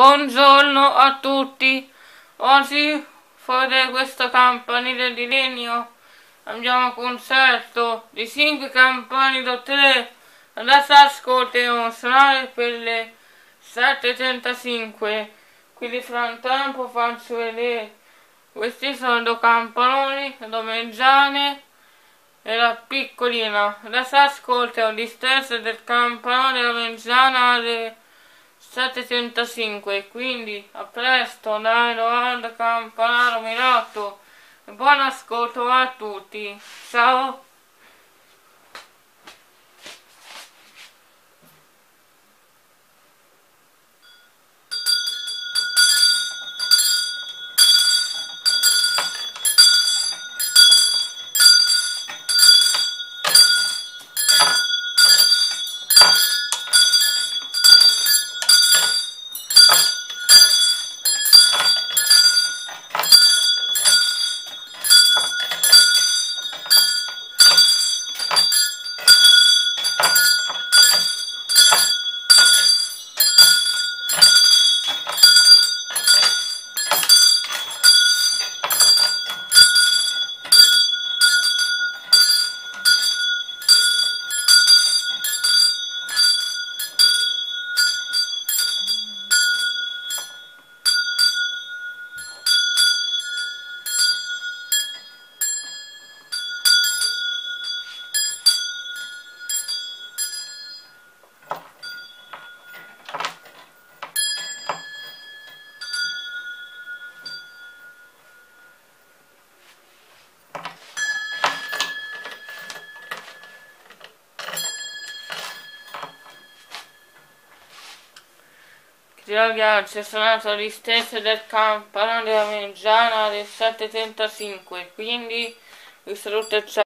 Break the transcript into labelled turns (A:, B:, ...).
A: Buongiorno a tutti,
B: oggi fuori questo campanile di legno abbiamo un concerto di 5 campani da 3 adesso ascolteremo suonare per le 7.35 quindi fra un tempo faccio vedere questi sono due campanoni, la meggiane e la piccolina adesso ascoltiamo distanza del campanone della meggiana alle 735, quindi a presto dai Edoardo Campanaro Mirato, e buon ascolto a tutti, ciao! Giorgio Gaucio ha suonato le del campano della Reggiana alle 7.35,
C: quindi vi saluto e ciao.